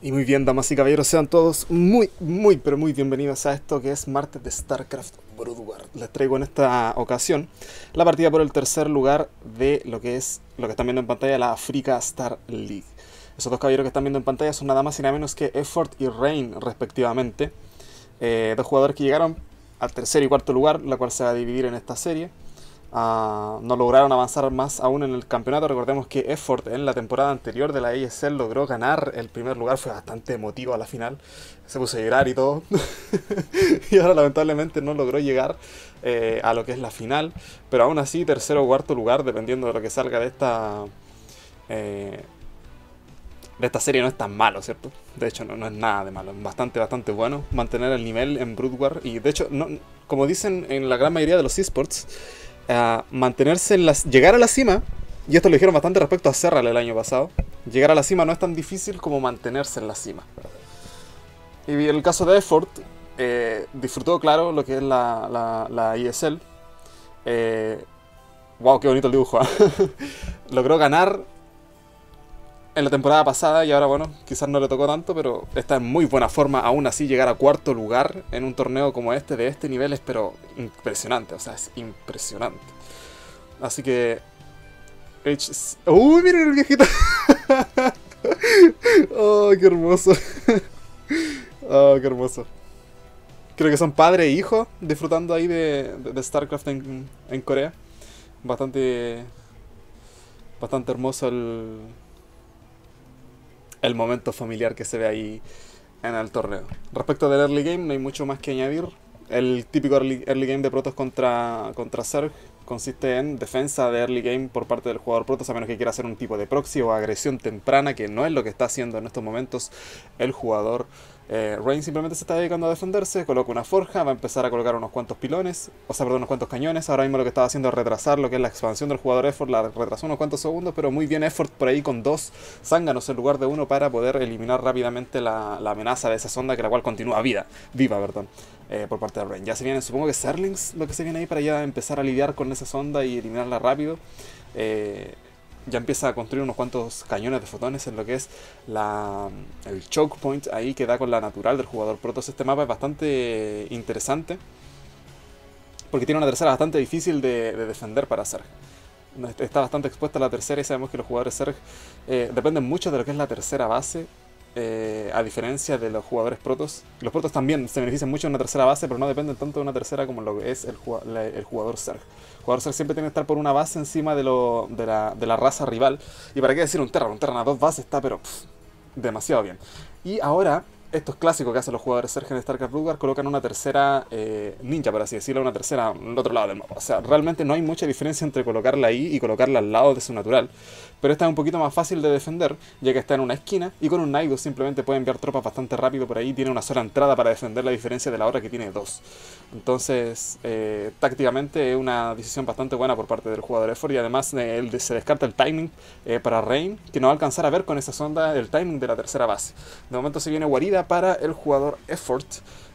Y muy bien, damas y caballeros, sean todos muy, muy, pero muy bienvenidos a esto que es martes de StarCraft Broodward. Les traigo en esta ocasión la partida por el tercer lugar de lo que es, lo que están viendo en pantalla, la Africa Star League. Esos dos caballeros que están viendo en pantalla son nada más y nada menos que Effort y Rain, respectivamente. Eh, dos jugadores que llegaron al tercer y cuarto lugar, la cual se va a dividir en esta serie. Ah, no lograron avanzar más aún en el campeonato. Recordemos que Effort en la temporada anterior de la ASL logró ganar el primer lugar, fue bastante emotivo a la final, se puso a llorar y todo. y ahora lamentablemente no logró llegar eh, a lo que es la final, pero aún así tercero o cuarto lugar, dependiendo de lo que salga de esta... Eh, de esta serie no es tan malo, ¿cierto? De hecho, no, no, es nada de malo, es bastante, bastante bueno mantener el nivel en Brood Y de hecho, como dicen en la gran mayoría de los esports, a mantenerse en las, llegar a la cima, y esto lo dijeron bastante respecto a Serral el año pasado, llegar a la cima no es tan difícil como mantenerse en la cima. Y en el caso de Effort, eh, disfrutó, claro, lo que es la, la, ISL. Eh, wow, qué bonito el dibujo. ¿ah? Logró ganar en la temporada pasada y ahora, bueno, quizás no le tocó tanto, pero está en muy buena forma. Aún así, llegar a cuarto lugar en un torneo como este, de este nivel, es pero impresionante. O sea, es impresionante. Así que. ¡Uy, miren el viejito! ¡Oh, qué hermoso! ¡Oh, qué hermoso! Creo que son padre e hijo disfrutando ahí de, de, StarCraft en, en Corea. Bastante. Bastante hermoso el, el momento familiar que se ve ahí en el torneo. Respecto del early game, no hay mucho más que añadir. El típico early, game de protos contra, contra Zerg consiste en defensa de early game por parte del jugador protos a menos que quiera hacer un tipo de proxy o agresión temprana, que no es lo que está haciendo en estos momentos el jugador eh, Rain simplemente se está dedicando a defenderse, coloca una forja, va a empezar a colocar unos cuantos pilones, o sea, perdón, unos cuantos cañones. Ahora mismo lo que estaba haciendo es retrasar lo que es la expansión del jugador Effort, la retrasó unos cuantos segundos, pero muy bien Effort por ahí con dos zánganos en lugar de uno para poder eliminar rápidamente la, amenaza de esa sonda, que la cual continúa vida, viva, perdón. Eh, por parte de Rain. Ya se viene, supongo que Serlings lo que se viene ahí para ya empezar a lidiar con esa sonda y eliminarla rápido. Eh, ya empieza a construir unos cuantos cañones de fotones en lo que es la, el choke point ahí que da con la natural del jugador. Por este mapa es bastante interesante porque tiene una tercera bastante difícil de, defender para Serg. Está bastante expuesta la tercera y sabemos que los jugadores Serg eh, dependen mucho de lo que es la tercera base eh, a diferencia de los jugadores protos, los protos también se benefician mucho de una tercera base, pero no dependen tanto de una tercera como lo que es el, jugador Zerg. El jugador Zerg siempre tiene que estar por una base encima de, la, de la, raza rival. ¿Y para qué decir un Terran? Un Terran a dos bases está, pero demasiado bien. Y ahora esto es clásico que hacen los jugadores Sergen en StarCraft lugar colocan una tercera eh, ninja, por así decirlo, una tercera al otro lado del mapa. O sea, realmente no hay mucha diferencia entre colocarla ahí y colocarla al lado de su natural. Pero esta es un poquito más fácil de defender, ya que está en una esquina y con un Naido simplemente puede enviar tropas bastante rápido por ahí. Tiene una sola entrada para defender la diferencia de la hora que tiene dos. Entonces, eh, tácticamente es una decisión bastante buena por parte del jugador Effort y además eh, se descarta el timing para Rain, que no va a alcanzar a ver con esa sonda el timing de la tercera base. De momento se viene Guarida para el jugador Effort,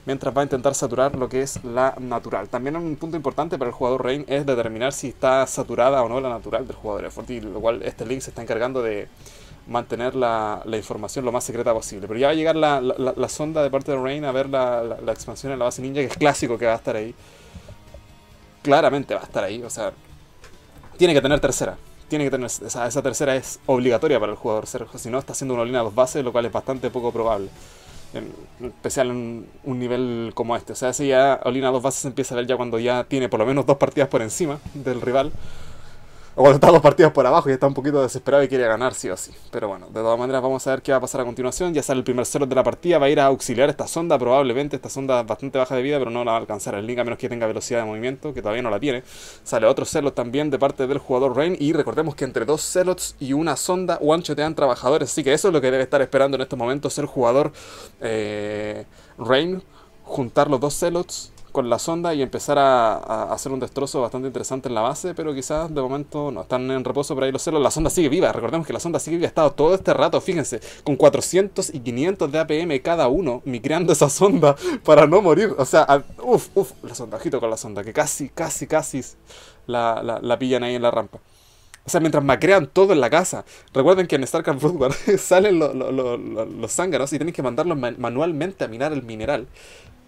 mientras va a intentar saturar lo que es la natural. También un punto importante para el jugador Rain es determinar si está saturada o no la natural del jugador Effort, y lo cual este link se está encargando de mantener la, información lo más secreta posible. Pero ya va a llegar la, sonda de parte de Rain a ver la, expansión en la base ninja, que es clásico que va a estar ahí. Claramente va a estar ahí, o sea, tiene que tener tercera. Tiene que tener esa, esa tercera es obligatoria para el jugador, si no está haciendo una línea a dos bases, lo cual es bastante poco probable en especial en un nivel como este. O sea, ese ya Olina dos bases empieza a ver ya cuando ya tiene por lo menos dos partidas por encima del rival o cuando está dos partidos por abajo y está un poquito desesperado y quiere ganar sí o sí. Pero bueno, de todas maneras vamos a ver qué va a pasar a continuación. Ya sale el primer celot de la partida, va a ir a auxiliar esta sonda probablemente. Esta sonda es bastante baja de vida, pero no la va a alcanzar el Link a menos que tenga velocidad de movimiento, que todavía no la tiene. Sale otro celot también de parte del jugador Rain y recordemos que entre dos celots y una sonda one-shotean trabajadores. Así que eso es lo que debe estar esperando en estos momentos el jugador eh, Rain. Juntar los dos celots con la sonda y empezar a, hacer un destrozo bastante interesante en la base, pero quizás de momento no están en reposo por ahí los celos. La sonda sigue viva, recordemos que la sonda sigue viva, ha estado todo este rato, fíjense, con 400 y 500 de APM cada uno, migrando esa sonda para no morir. O sea, uff, uff, la sonda, con la sonda, que casi, casi, casi la, la, pillan ahí en la rampa. O sea, mientras macrean todo en la casa. Recuerden que en StarCraft salen los zánganos y tienen que mandarlos manualmente a minar el mineral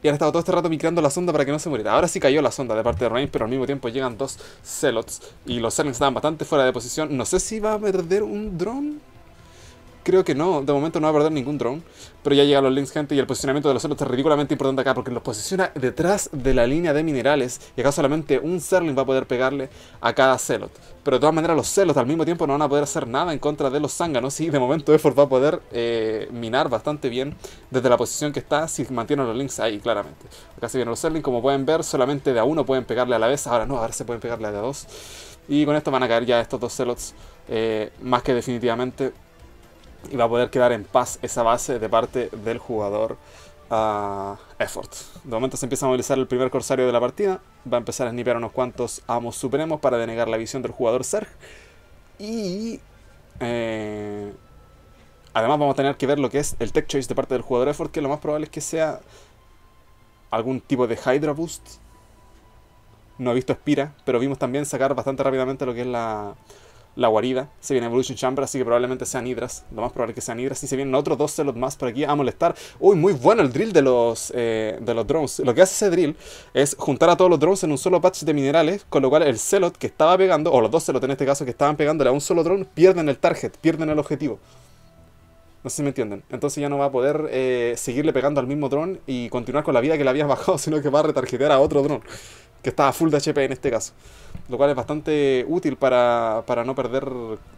y han estado todo este rato micrando la sonda para que no se muriera. Ahora sí cayó la sonda de parte de Rain. pero al mismo tiempo llegan dos Celots y los celots estaban bastante fuera de posición. No sé si va a perder un dron Creo que no, de momento no va a perder ningún drone. Pero ya llega los links, gente, y el posicionamiento de los celos es ridículamente importante acá porque los posiciona detrás de la línea de minerales. Y acá solamente un Serling va a poder pegarle a cada celot. Pero de todas maneras, los celos al mismo tiempo no van a poder hacer nada en contra de los zánganos. Y de momento, Effort va a poder eh, minar bastante bien desde la posición que está si mantienen los links ahí, claramente. Acá se vienen los Serling, como pueden ver, solamente de a uno pueden pegarle a la vez. Ahora no, ahora se pueden pegarle de a dos. Y con esto van a caer ya estos dos celots eh, más que definitivamente y va a poder quedar en paz esa base de parte del jugador ah, Effort. De momento se empieza a movilizar el primer corsario de la partida, va a empezar a snipear unos cuantos amos supremos para denegar la visión del jugador Serg y... Eh, además vamos a tener que ver lo que es el tech choice de parte del jugador Effort, que lo más probable es que sea algún tipo de Hydra Boost. No he visto Spira, pero vimos también sacar bastante rápidamente lo que es la, la guarida, se viene Evolution Chamber, así que probablemente sean hidras, lo más probable que sean hidras, y se vienen otros dos celos más por aquí a molestar. Uy, muy bueno el drill de los, eh, de los drones. Lo que hace ese drill es juntar a todos los drones en un solo patch de minerales, con lo cual el celot que estaba pegando, o los dos celot en este caso que estaban pegándole a un solo drone, pierden el target, pierden el objetivo. No sé si me entienden. Entonces ya no va a poder eh, seguirle pegando al mismo drone y continuar con la vida que le habías bajado, sino que va a retargetear a otro drone que estaba full de HP en este caso. Lo cual es bastante útil para, no perder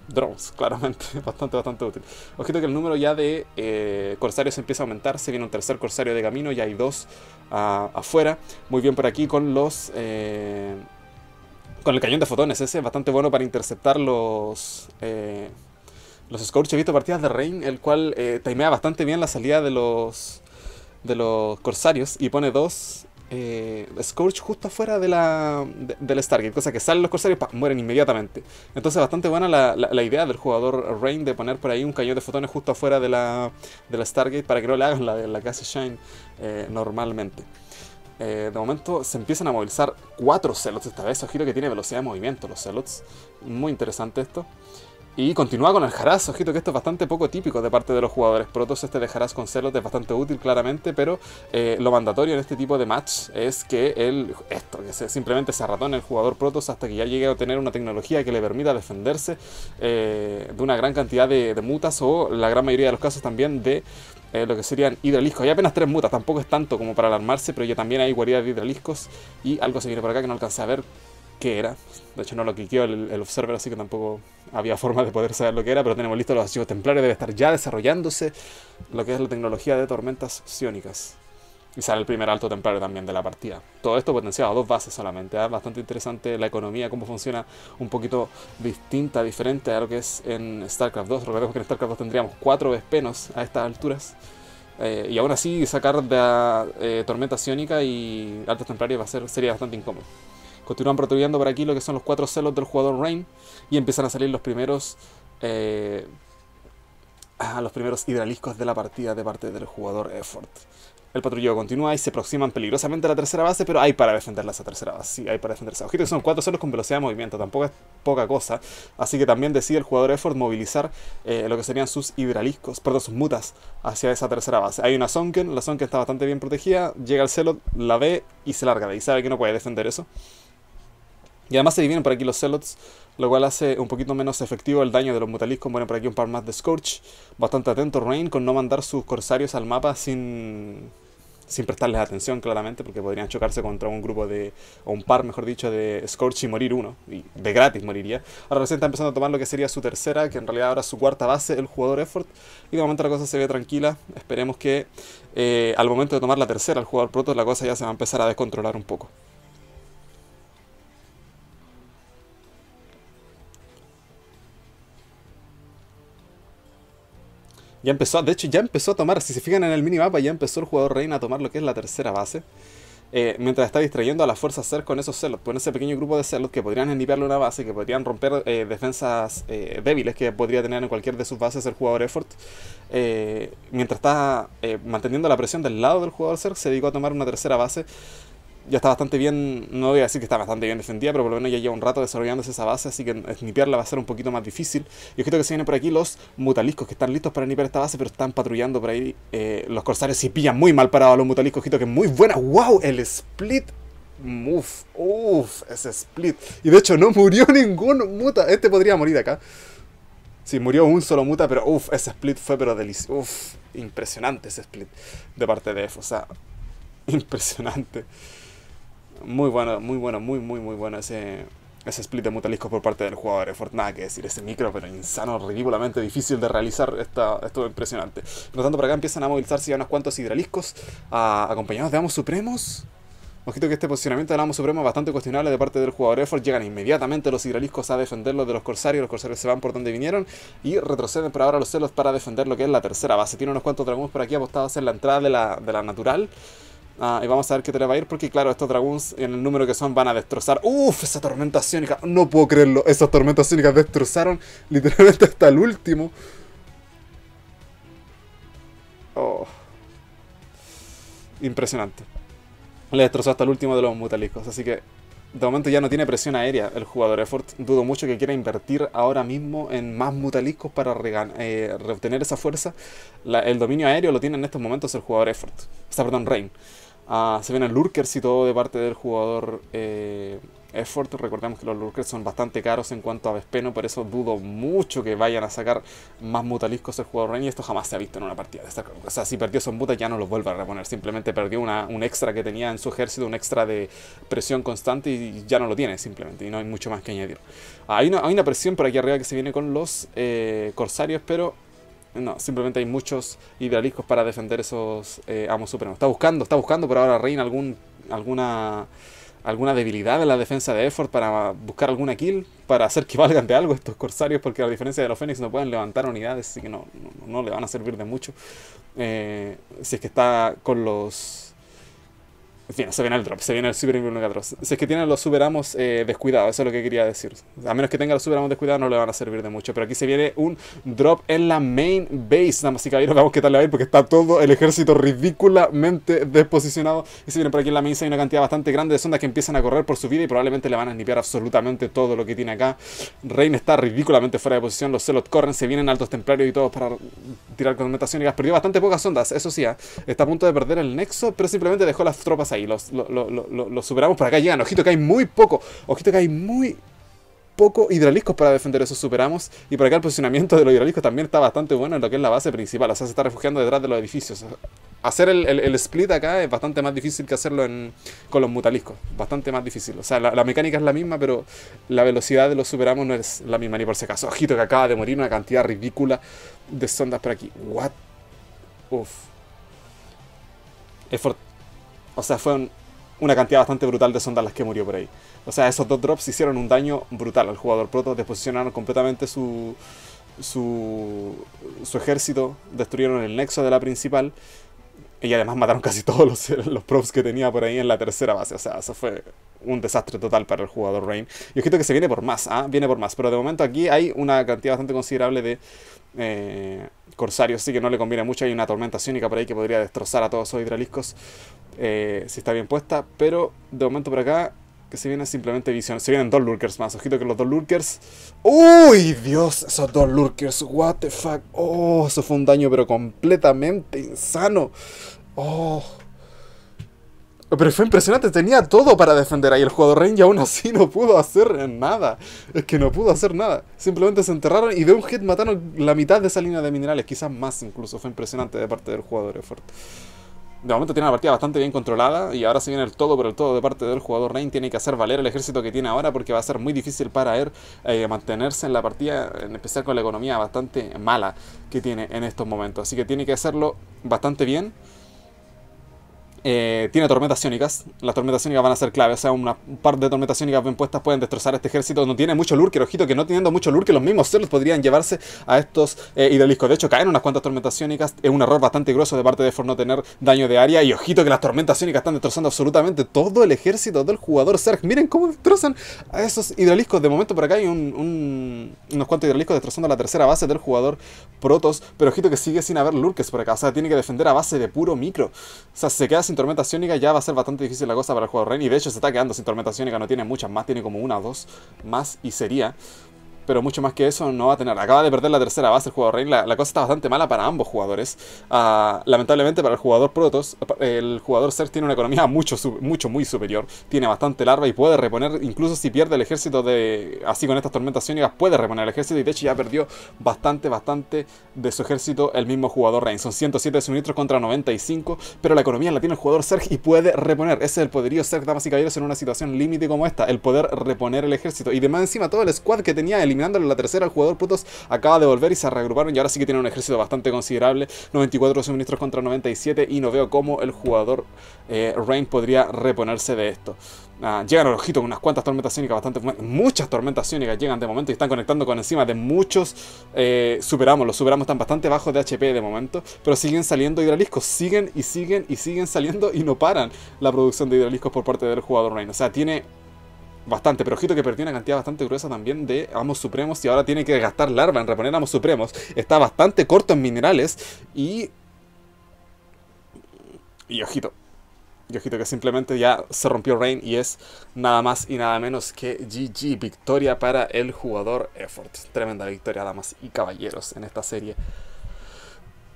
drones, claramente. Bastante, bastante útil. Ojito que el número ya de eh, corsarios empieza a aumentar. Se viene un tercer corsario de camino, y hay dos ah, afuera. Muy bien por aquí con los... Eh, con el cañón de fotones ese, bastante bueno para interceptar los... Eh, los Scourge, he visto partidas de Rain, el cual timea bastante bien la salida de los de los corsarios y pone dos eh, Scourge justo afuera de la, de, Stargate, cosa que salen los corsarios y mueren inmediatamente. Entonces, bastante buena la, idea del jugador Rain de poner por ahí un cañón de fotones justo afuera de la, de Stargate para que no le hagan la, la que Shine eh, normalmente. Eh, de momento se empiezan a movilizar cuatro celots esta vez. giro que tiene velocidad de movimiento los celots. Muy interesante esto. Y continúa con el jarazo, ojito que esto es bastante poco típico de parte de los jugadores protos, este de con celos es bastante útil claramente, pero eh, lo mandatorio en este tipo de match es que él, esto, que se, simplemente se arratone el jugador protos hasta que ya llegue a tener una tecnología que le permita defenderse eh, de una gran cantidad de, mutas o la gran mayoría de los casos también de eh, lo que serían hidraliscos. Hay apenas tres mutas, tampoco es tanto como para alarmarse, pero ya también hay guaridas de hidraliscos y algo se viene por acá que no alcancé a ver que era. De hecho, no lo cliqueó el, el Observer, así que tampoco había forma de poder saber lo que era, pero tenemos listos los archivos templarios, debe estar ya desarrollándose lo que es la tecnología de tormentas psiónicas. Y sale el primer alto templario también de la partida. Todo esto potenciado a dos bases solamente. es ¿ah? Bastante interesante la economía, cómo funciona un poquito distinta, diferente a lo que es en StarCraft 2. Recordemos que en StarCraft 2 tendríamos cuatro vespenos a estas alturas. Eh, y aún así sacar de eh, tormenta ciónica y altos templarios va a ser, sería bastante incómodo. Continúan patrullando por aquí lo que son los cuatro celos del jugador Rain y empiezan a salir los primeros eh, ah, los primeros hidraliscos de la partida de parte del jugador Effort. El patrullo continúa y se aproximan peligrosamente a la tercera base, pero hay para defenderla esa tercera base. Sí, hay para defenderse. Ojito que son cuatro celos con velocidad de movimiento, tampoco es poca cosa. Así que también decide el jugador Effort movilizar eh, lo que serían sus hidraliscos, perdón, sus mutas hacia esa tercera base. Hay una Zonken, la Zonken está bastante bien protegida, llega al celo, la ve y se larga de ahí. Sabe que no puede defender eso. Y además se dividen por aquí los celots, lo cual hace un poquito menos efectivo el daño de los mutaliscos. Bueno, por aquí un par más de Scorch. Bastante atento Rain con no mandar sus corsarios al mapa sin, sin prestarles atención, claramente, porque podrían chocarse contra un grupo de, o un par, mejor dicho, de Scorch y morir uno. Y de gratis moriría. Ahora recién está empezando a tomar lo que sería su tercera, que en realidad ahora es su cuarta base, el jugador Effort. Y de momento la cosa se ve tranquila. Esperemos que eh, al momento de tomar la tercera, el jugador Proto, la cosa ya se va a empezar a descontrolar un poco. Ya empezó, de hecho ya empezó a tomar, si se fijan en el minimapa, ya empezó el jugador reina a tomar lo que es la tercera base. Eh, mientras está distrayendo a la fuerza ser con esos celos, con ese pequeño grupo de celos que podrían enviarle una base, que podrían romper eh, defensas eh, débiles que podría tener en cualquier de sus bases el jugador Effort. mientras está manteniendo la presión del lado del jugador ser, se dedicó a tomar una tercera base ya está bastante bien, no voy a decir que está bastante bien defendida, pero por lo menos ya lleva un rato desarrollándose esa base, así que snipearla va a ser un poquito más difícil. Y ojito que se vienen por aquí los mutaliscos que están listos para niper esta base, pero están patrullando por ahí. Eh, los corsarios Y pillan muy mal parados a los mutaliscos, ojito que es muy buena. ¡Wow! El split ¡Uf! ¡Uf! ese split. Y de hecho no murió ningún muta. Este podría morir acá. Sí, murió un solo muta, pero uff, ese split fue pero delicioso. ¡Uf! impresionante ese split de parte de F. O sea, impresionante. Muy bueno, muy bueno, muy, muy, muy bueno ese, ese split de mutaliscos por parte del jugador. Effort, eh, nada que decir, ese micro, pero insano, ridículamente difícil de realizar. Está, esto impresionante. Por lo tanto, por acá empiezan a movilizarse ya unos cuantos hidraliscos acompañados de Amos Supremos. Ojito que este posicionamiento del Amo Supremos es bastante cuestionable de parte del jugador Effort. Llegan inmediatamente los hidraliscos a defenderlos de los corsarios. Los corsarios se van por donde vinieron y retroceden por ahora los celos para defender lo que es la tercera base. Tiene unos cuantos dragones por aquí apostados en la entrada de la, de la natural. Ah, y vamos a ver qué te va a ir, porque claro, estos dragons, en el número que son van a destrozar. Uf, esa tormenta sónica, no puedo creerlo. Esas tormentas sónicas destrozaron literalmente hasta el último. Oh. Impresionante. Le destrozó hasta el último de los mutaliscos, así que de momento ya no tiene presión aérea el jugador Effort. Dudo mucho que quiera invertir ahora mismo en más mutaliscos para eh, reobtener esa fuerza. el dominio aéreo lo tiene en estos momentos el jugador Effort. O sea, perdón, Rain. Ah, se ven a lurkers y todo de parte del jugador eh, Effort. Recordemos que los lurkers son bastante caros en cuanto a Vespeno, por eso dudo mucho que vayan a sacar más mutaliscos el jugador rey Y esto jamás se ha visto en una partida de StarCraft. O sea, si perdió son mutas ya no los vuelve a reponer. Simplemente perdió una, un extra que tenía en su ejército, un extra de presión constante y ya no lo tiene simplemente. Y no hay mucho más que añadir. hay, una, hay una presión por aquí arriba que se viene con los eh, corsarios, pero no, simplemente hay muchos hidraliscos para defender esos eh, amos supremos. Está buscando, está buscando por ahora Reina algún, alguna, alguna debilidad en la defensa de Effort para buscar alguna kill, para hacer que valgan de algo estos corsarios, porque a diferencia de los Fénix no pueden levantar unidades, así que no, no, le van a servir de mucho. Eh, si es que está con los en fin, se viene el drop, se viene el Super invulnerable Si es que tienen los superamos eh, descuidados, eso es lo que quería decir. A menos que tenga los superamos descuidados, no le van a servir de mucho. Pero aquí se viene un drop en la main base. Nada más y caballeros, vamos a quitarle ahí porque está todo el ejército ridículamente desposicionado. Y se viene por aquí en la main, hay una cantidad bastante grande de sondas que empiezan a correr por su vida y probablemente le van a snipear absolutamente todo lo que tiene acá. Reign está ridículamente fuera de posición, los celos corren, se vienen altos templarios y todos para tirar con y gas. Perdió bastante pocas sondas, eso sí, ¿eh? está a punto de perder el nexo, pero simplemente dejó las tropas ahí y los, superamos por acá llegan. Ojito que hay muy poco, ojito que hay muy poco hidraliscos para defender esos superamos. Y por acá el posicionamiento de los hidraliscos también está bastante bueno en lo que es la base principal. O sea, se está refugiando detrás de los edificios. Hacer el, split acá es bastante más difícil que hacerlo en, con los mutaliscos. Bastante más difícil. O sea, la, mecánica es la misma, pero la velocidad de los superamos no es la misma ni por si acaso. Ojito que acaba de morir una cantidad ridícula de sondas por aquí. What? Uf. fortísimo o sea, fue una cantidad bastante brutal de sondas las que murió por ahí. O sea, esos dos drops hicieron un daño brutal al jugador Proto. desposicionaron completamente su, su, ejército, destruyeron el nexo de la principal y además mataron casi todos los, los props que tenía por ahí en la tercera base. O sea, eso fue un desastre total para el jugador Rain. Y ojito que se viene por más, ¿ah? Viene por más. Pero de momento aquí hay una cantidad bastante considerable de eh, corsarios, sí que no le conviene mucho. Hay una tormenta sínica por ahí que podría destrozar a todos esos hidraliscos. Eh, si está bien puesta, pero de momento por acá que se viene simplemente visión. Se vienen dos lurkers más, ojito que los dos lurkers. ¡Uy, Dios! Esos dos lurkers, what the fuck. Oh, eso fue un daño pero completamente insano. Oh. Pero fue impresionante, tenía todo para defender ahí el jugador Rain y aún así no pudo hacer nada. Es que no pudo hacer nada. Simplemente se enterraron y de un hit mataron la mitad de esa línea de minerales, quizás más incluso. Fue impresionante de parte del jugador, eh, fuerte de momento tiene la partida bastante bien controlada y ahora se viene el todo por el todo de parte del jugador Rain. Tiene que hacer valer el ejército que tiene ahora porque va a ser muy difícil para él eh, mantenerse en la partida, en especial con la economía bastante mala que tiene en estos momentos. Así que tiene que hacerlo bastante bien. Eh, tiene tormentas iónicas. Las tormentas iónicas van a ser clave. O sea, una, un par de tormentas iónicas bien puestas pueden destrozar este ejército. No tiene mucho lurker, ojito, que no teniendo mucho lurker, los mismos celos podrían llevarse a estos eh, De hecho, caen unas cuantas tormentas iónicas. Es un error bastante grueso de parte de For no tener daño de área. Y ojito que las tormentas iónicas están destrozando absolutamente todo el ejército del jugador Zerg, Miren cómo destrozan a esos hidraliscos. De momento por acá hay un, unos cuantos hidraliscos destrozando la tercera base del jugador Protos. Pero ojito que sigue sin haber lurkers por acá. O sea, tiene que defender a base de puro micro. O sea, se queda sin tormenta ya va a ser bastante difícil la cosa para el jugador Ren. Y de hecho se está quedando sin tormenta sionica, no tiene muchas más, tiene como una o dos más y sería pero mucho más que eso no va a tener. Acaba de perder la tercera base el jugador Reign, la, cosa está bastante mala para ambos jugadores. Ah, lamentablemente para el jugador Protos, eh, el jugador Ser tiene una economía mucho, mucho, muy superior, tiene bastante larva y puede reponer, incluso si pierde el ejército de, así con estas tormentas puede reponer el ejército y de hecho ya perdió bastante, bastante de su ejército el mismo jugador Reign. Son 107 suministros contra 95, pero la economía la tiene el jugador Serg y puede reponer. Ese es el poderío Serg, damas y caballeros, en una situación límite como esta, el poder reponer el ejército. Y de más encima todo el squad que tenía el eliminándole la tercera el jugador Putos acaba de volver y se reagruparon y ahora sí que tiene un ejército bastante considerable, 94 suministros contra 97 y no veo cómo el jugador eh, Rain podría reponerse de esto. Ah, llegan a ojito unas cuantas tormentas que bastante, muchas tormentas que llegan de momento y están conectando con encima de muchos eh, superamos, los superamos están bastante bajos de HP de momento, pero siguen saliendo hidraliscos, siguen y siguen y siguen saliendo y no paran la producción de hidraliscos por parte del jugador Rain. O sea, tiene bastante, pero ojito que perdió una cantidad bastante gruesa también de amos supremos y ahora tiene que gastar larva en reponer amos supremos. Está bastante corto en minerales y... Y ojito. Y ojito que simplemente ya se rompió Rain y es nada más y nada menos que GG. Victoria para el jugador Effort. Tremenda victoria, damas y caballeros, en esta serie.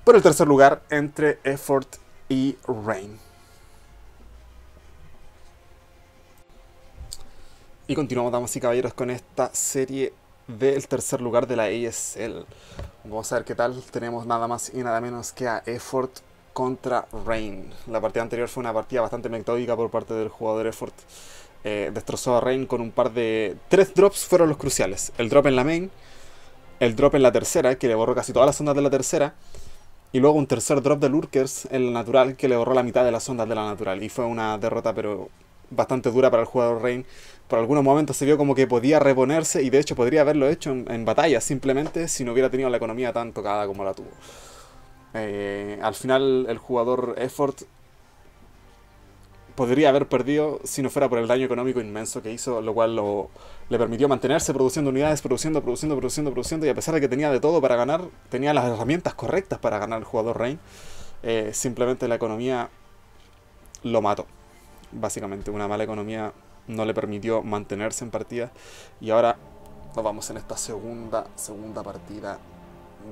Por el tercer lugar entre Effort y Rain. Y continuamos, damas y caballeros, con esta serie del tercer lugar de la ASL. Vamos a ver qué tal. Tenemos nada más y nada menos que a Effort contra Rain. La partida anterior fue una partida bastante metódica por parte del jugador Effort. Eh, destrozó a Rain con un par de... Tres drops fueron los cruciales. El drop en la main, el drop en la tercera, que le borró casi todas las ondas de la tercera, y luego un tercer drop de Lurkers en la natural, que le borró la mitad de las ondas de la natural. Y fue una derrota pero bastante dura para el jugador Reign. Por algunos momentos se vio como que podía reponerse y de hecho podría haberlo hecho en, batalla simplemente si no hubiera tenido la economía tan tocada como la tuvo. Eh, al final el jugador Effort podría haber perdido si no fuera por el daño económico inmenso que hizo, lo cual le permitió mantenerse produciendo unidades, produciendo, produciendo, produciendo, produciendo, y a pesar de que tenía de todo para ganar, tenía las herramientas correctas para ganar el jugador Reign, eh, simplemente la economía lo mató básicamente una mala economía no le permitió mantenerse en partida y ahora nos vamos en esta segunda, segunda partida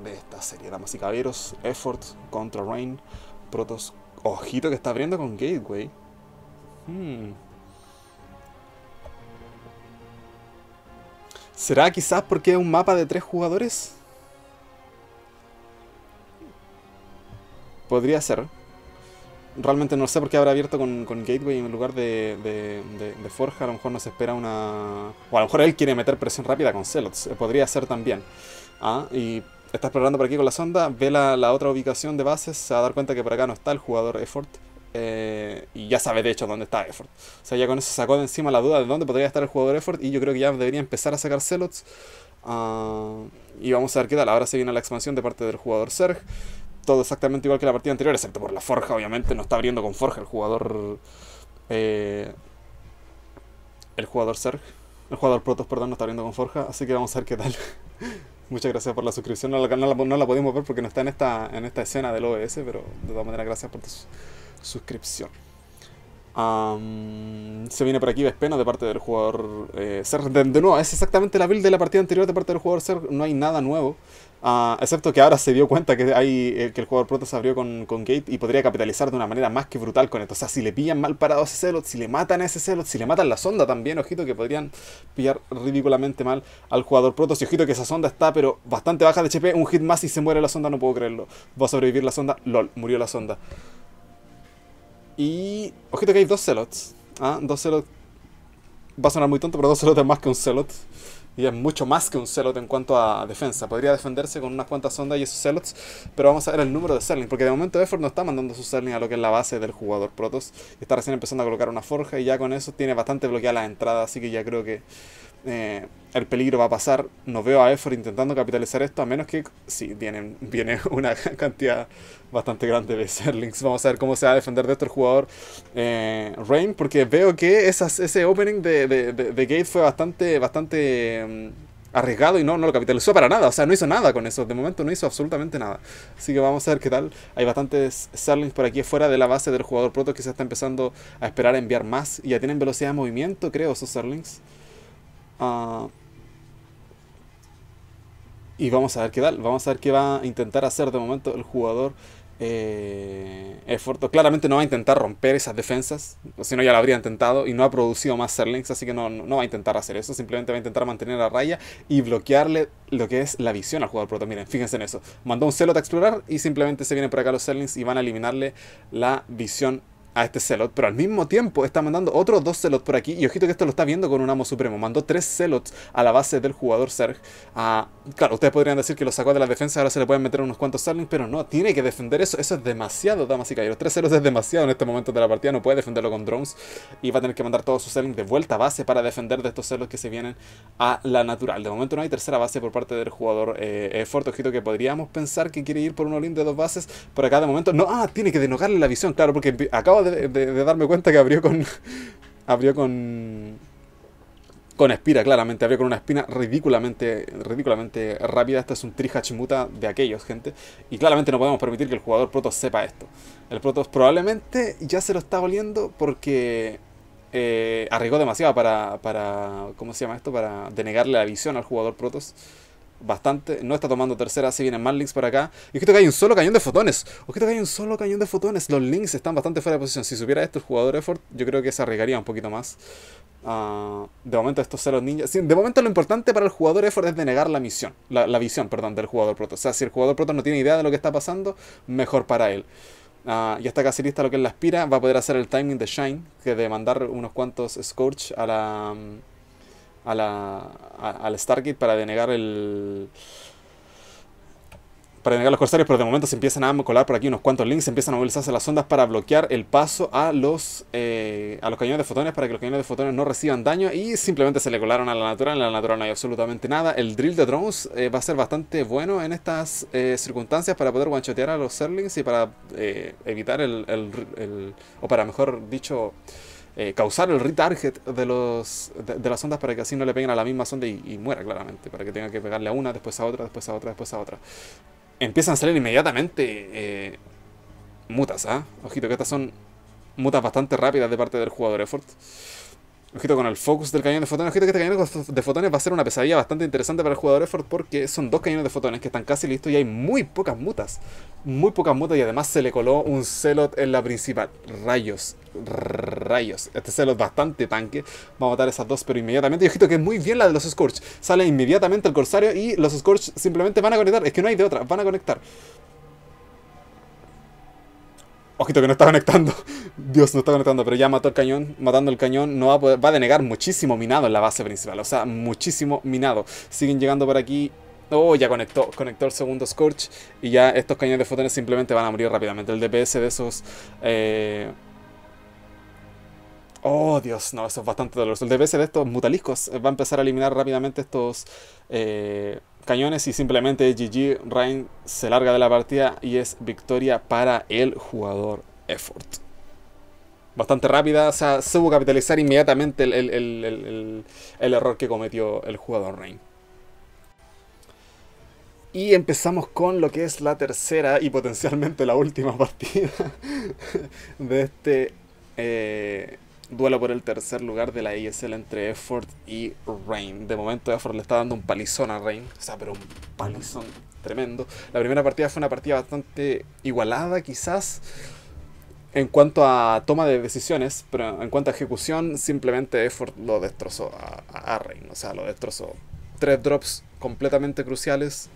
de esta serie. Damas y caballeros, Effort contra Rain, Protos... Ojito que está abriendo con Gateway. Hmm. ¿Será quizás porque es un mapa de tres jugadores? Podría ser realmente no sé por qué habrá abierto con, Gateway en lugar de, Forja. A lo mejor nos espera una. O a lo mejor él quiere meter presión rápida con Celots. Eh, podría ser también. Ah, y está explorando por aquí con la sonda. Ve la, otra ubicación de bases. Se va a dar cuenta que por acá no está el jugador Effort. Eh, y ya sabe de hecho dónde está Effort. O sea, ya con eso sacó de encima la duda de dónde podría estar el jugador Effort. Y yo creo que ya debería empezar a sacar Celots. Ah, y vamos a ver qué tal. Ahora se viene la expansión de parte del jugador Serg todo exactamente igual que la partida anterior, excepto por la forja, obviamente. No está abriendo con forja el jugador. Eh, el jugador Serg. El jugador Protos, perdón, no está abriendo con forja. Así que vamos a ver qué tal. Muchas gracias por la suscripción. No la, no ver porque no está en esta, en esta escena del OBS, pero de todas maneras, gracias por tu suscripción. se viene por aquí Vespeno de parte del jugador eh, Ser. De, nuevo, es exactamente la build de la partida anterior de parte del jugador Ser. No hay nada nuevo. Ah, excepto que ahora se dio cuenta que, hay, eh, que el jugador prota se abrió con, con, Gate y podría capitalizar de una manera más que brutal con esto. O sea, si le pillan mal parado a ese Celot, si le matan a ese Celot, si le matan la sonda también, ojito que podrían pillar ridículamente mal al jugador proto Y ojito que esa sonda está, pero bastante baja de HP, un hit más y se muere la sonda, no puedo creerlo. Va a sobrevivir la sonda, lol, murió la sonda. Y ojito que hay dos Celots. ¿ah? Dos Celots. Va a sonar muy tonto, pero dos Celots más que un Celot y es mucho más que un celot en cuanto a defensa. Podría defenderse con unas cuantas ondas y esos celots, pero vamos a ver el número de selling porque de momento Effort no está mandando su Serling a lo que es la base del jugador protos Está recién empezando a colocar una forja y ya con eso tiene bastante bloqueada la entrada, así que ya creo que eh, el peligro va a pasar. No veo a Effort intentando capitalizar esto, a menos que sí, viene una cantidad bastante grande de Serlings. Vamos a ver cómo se va a defender de esto el jugador eh, Rain, porque veo que ese opening de, de, Gate fue bastante, bastante mm, arriesgado y no, no lo capitalizó para nada. O sea, no hizo nada con eso. De momento no hizo absolutamente nada. Así que vamos a ver qué tal. Hay bastantes Serlings por aquí fuera de la base del jugador Proto que se está empezando a esperar a enviar más. Y ya tienen velocidad de movimiento, creo, esos Serlings. Ah, y vamos a ver qué tal, vamos a ver qué va a intentar hacer de momento el jugador eh, Claramente no va a intentar romper esas defensas, si no ya lo habría intentado y no ha producido más serlings, así que no, va a intentar hacer eso, simplemente va a intentar mantener la raya y bloquearle lo que es la visión al jugador. Pero miren, fíjense en eso, mandó un celot a explorar y simplemente se vienen por acá los serlings y van a eliminarle la visión a este celot, pero al mismo tiempo está mandando otros dos celots por aquí. Y ojito que esto lo está viendo con un amo supremo. Mandó tres celots a la base del jugador Serg. Ah, claro, ustedes podrían decir que lo sacó de la defensa, ahora se le pueden meter unos cuantos Sarlings, pero no, tiene que defender eso. Eso es demasiado, damas y caballeros. Tres celots es demasiado en este momento de la partida, no puede defenderlo con drones. Y va a tener que mandar todos sus Sarlings de vuelta a base para defender de estos celots que se vienen a la natural. De momento no hay tercera base por parte del jugador eh, eh Ojito que podríamos pensar que quiere ir por un olín de dos bases. Por acá de momento no, ah, tiene que denogarle la visión, claro, porque acaba de, darme cuenta que abrió con. abrió con. Con Espira, claramente. Abrió con una espina ridículamente, ridículamente rápida. esto es un trihachimuta de aquellos, gente. Y claramente no podemos permitir que el jugador Protoss sepa esto. El Protos probablemente ya se lo está oliendo porque eh, arriesgó demasiado para, ¿Cómo se llama esto? Para denegarle la visión al jugador Protoss bastante. No está tomando tercera, si vienen más links por acá. Y ojito que hay un solo cañón de fotones. Ojito que hay un solo cañón de fotones. Los links están bastante fuera de posición. Si supiera esto el jugador effort, yo creo que se arriesgaría un poquito más. Ah, de momento estos los ninjas. Sí, de momento lo importante para el jugador effort es denegar la misión. La, visión, perdón, del jugador proto. O sea, si el jugador proto no tiene idea de lo que está pasando, mejor para él. Ah, ya está casi lista lo que es la aspira. Va a poder hacer el timing de Shine, que de mandar unos cuantos Scorch a la... Mm, a la, a, Stargate para denegar el... Para denegar los corsarios, pero de momento se empiezan a colar por aquí unos cuantos links, se empiezan a movilizarse las ondas para bloquear el paso a los, eh, a los cañones de fotones, para que los cañones de fotones no reciban daño y simplemente se le colaron a la natura en la natura no hay absolutamente nada. El drill de drones eh, va a ser bastante bueno en estas eh, circunstancias para poder guanchotear a los serlings y para evitar el, o para mejor dicho, eh, causar el retarget de, los, de, las ondas para que así no le peguen a la misma sonda y, muera claramente, para que tenga que pegarle a una, después a otra, después a otra, después a otra. Empiezan a salir inmediatamente eh, mutas, ¿ah? Ojito que estas son mutas bastante rápidas de parte del jugador Effort. Ojito con el focus del cañón de fotones. Ojito que este cañón de fotones va a ser una pesadilla bastante interesante para el jugador effort porque son dos cañones de fotones que están casi listos y hay muy pocas mutas. Muy pocas mutas y además se le coló un celot en la principal. Rayos, rayos. Este celot bastante tanque. Va a matar esas dos, pero inmediatamente. ojito que es muy bien la de los Scorch. Sale inmediatamente el Corsario y los Scorch simplemente van a conectar. Es que no hay de otra, van a conectar. Ojito que no está conectando. Dios, no está conectando, pero ya mató el cañón. Matando el cañón no va a denegar muchísimo minado en la base principal. O sea, muchísimo minado. Siguen llegando por aquí. Oh, ya conectó, conectó el segundo Scorch. Y ya estos cañones de fotones simplemente van a morir rápidamente. El DPS de esos... Eh, oh, Dios, no, eso es bastante doloroso. El DPS de estos mutaliscos eh, va a empezar a eliminar rápidamente estos... Eh cañones y simplemente GG. Rain se larga de la partida y es victoria para el jugador Effort. Bastante rápida, o sea, supo capitalizar inmediatamente el, error que cometió el jugador Rain. Y empezamos con lo que es la tercera y potencialmente la última partida de este eh, duelo por el tercer lugar de la ESL entre Effort y Rain. De momento Effort le está dando un palizón a Rain, o sea, pero un palizón tremendo. La primera partida fue una partida bastante igualada quizás en cuanto a toma de decisiones, pero en cuanto a ejecución, simplemente Effort lo destrozó a, a Rain, o sea, lo destrozó. Tres drops completamente cruciales,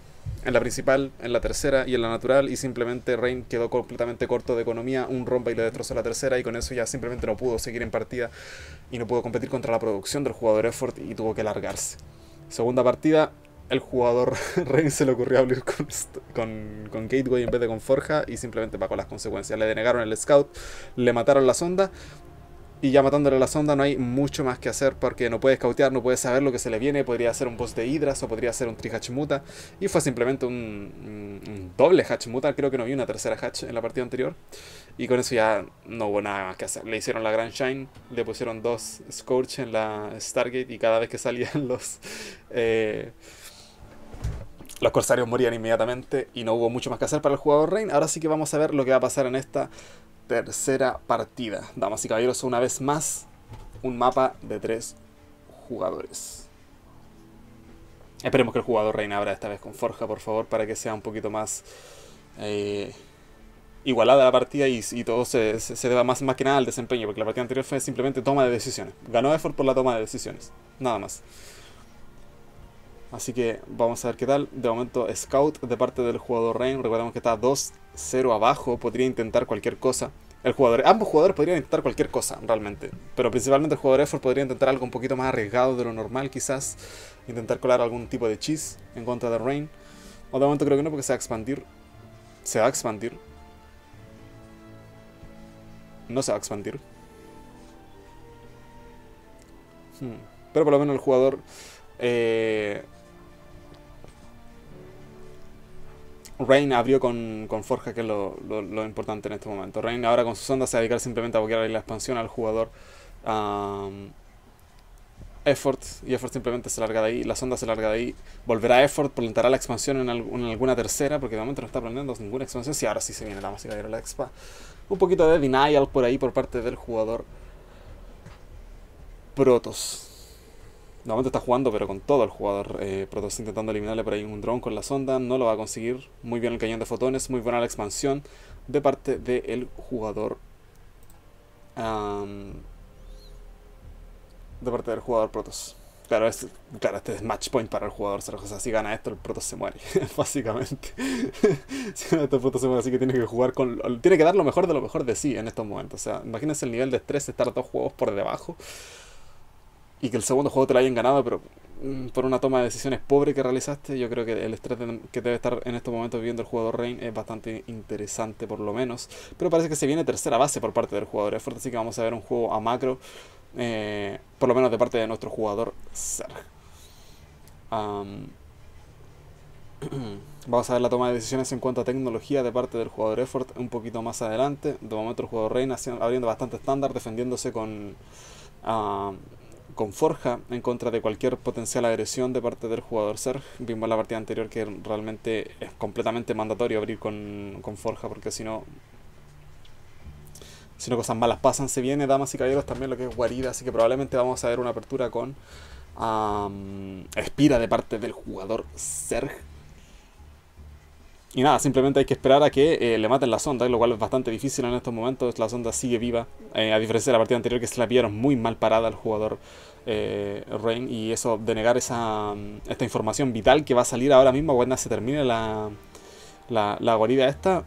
en la principal, en la tercera y en la natural, y simplemente Rain quedó completamente corto de economía, un rompa y le destrozó la tercera, y con eso ya simplemente no pudo seguir en partida y no pudo competir contra la producción del jugador Effort y tuvo que largarse. Segunda partida, el jugador Rain se le ocurrió abrir con, con, con, Gateway en vez de con Forja y simplemente pagó las consecuencias. Le denegaron el scout, le mataron la sonda y ya matándole a la sonda no hay mucho más que hacer porque no puedes cautear, no puedes saber lo que se le viene. Podría ser un boss de Hidras o podría ser un muta. Y fue simplemente un, doble hatch muta. Creo que no vi una tercera Hatch en la partida anterior. Y con eso ya no hubo nada más que hacer. Le hicieron la Grand Shine, le pusieron dos Scorch en la Stargate y cada vez que salían los... Eh, los corsarios morían inmediatamente y no hubo mucho más que hacer para el jugador Rain. Ahora sí que vamos a ver lo que va a pasar en esta tercera partida. Damas y caballeros, una vez más, un mapa de tres jugadores. Esperemos que el jugador reina abra esta vez con Forja, por favor, para que sea un poquito más eh, igualada la partida y, todo se, deba más, más que nada al desempeño, porque la partida anterior fue simplemente toma de decisiones. Ganó Effort por la toma de decisiones, nada más. Así que vamos a ver qué tal. De momento, Scout de parte del jugador Rain. Recordemos que está 2-0 abajo. Podría intentar cualquier cosa. El jugador, ambos jugadores podrían intentar cualquier cosa, realmente. Pero principalmente el jugador Effort podría intentar algo un poquito más arriesgado de lo normal, quizás. Intentar colar algún tipo de cheese en contra de Rain. O de momento creo que no, porque se va a expandir. Se va a expandir. No se va a expandir. Hmm. Pero por lo menos el jugador... Eh, Rain abrió con, Forja, que es lo, importante en este momento. Rain ahora con sus ondas se va a dedicar simplemente a bloquear la expansión al jugador. Um, Effort y Effort simplemente se larga de ahí, la sonda se larga de ahí, volverá Effort, plantará la expansión en, alguna tercera, porque de momento no está planeando ninguna expansión, si ahora sí se viene la música de la expa. Un poquito de denial por ahí por parte del jugador Protos. Normalmente está jugando, pero con todo el jugador. Eh, Protoss intentando eliminarle por ahí un dron con la sonda. No lo va a conseguir. Muy bien el cañón de fotones. Muy buena la expansión de parte del jugador. de parte del jugador Protoss. Claro, es, este, claro, este es match point para el jugador o sea, Si gana esto, el Protoss se muere, básicamente. si gana esto, el Protoss se muere, así que tiene que jugar con. Tiene que dar lo mejor de lo mejor de sí en estos momentos. O sea, imagínense el nivel de estrés, estar dos juegos por debajo y que el segundo juego te lo hayan ganado, pero mm, por una toma de decisiones pobre que realizaste, yo creo que el estrés que debe estar en estos momentos viviendo el jugador Reign es bastante interesante por lo menos. Pero parece que se viene tercera base por parte del jugador Effort, así que vamos a ver un juego a macro, eh, por lo menos de parte de nuestro jugador Serg. vamos a ver la toma de decisiones en cuanto a tecnología de parte del jugador Effort un poquito más adelante. De momento el jugador Reign abriendo bastante estándar, defendiéndose con con forja en contra de cualquier potencial agresión de parte del jugador Serg Vimos la partida anterior que realmente es completamente mandatorio abrir con, forja porque si no... Si no cosas malas pasan, se viene, damas y caballeros, también lo que es guarida, así que probablemente vamos a ver una apertura con Espira de parte del jugador Serg y nada, simplemente hay que esperar a que eh, le maten la sonda, lo cual es bastante difícil en estos momentos. La sonda sigue viva, eh, a diferencia de la partida anterior que se la pillaron muy mal parada al jugador eh, Rain. Y eso, denegar esa, mm, esta información vital que va a salir ahora mismo cuando se termine la, la, la guarida esta,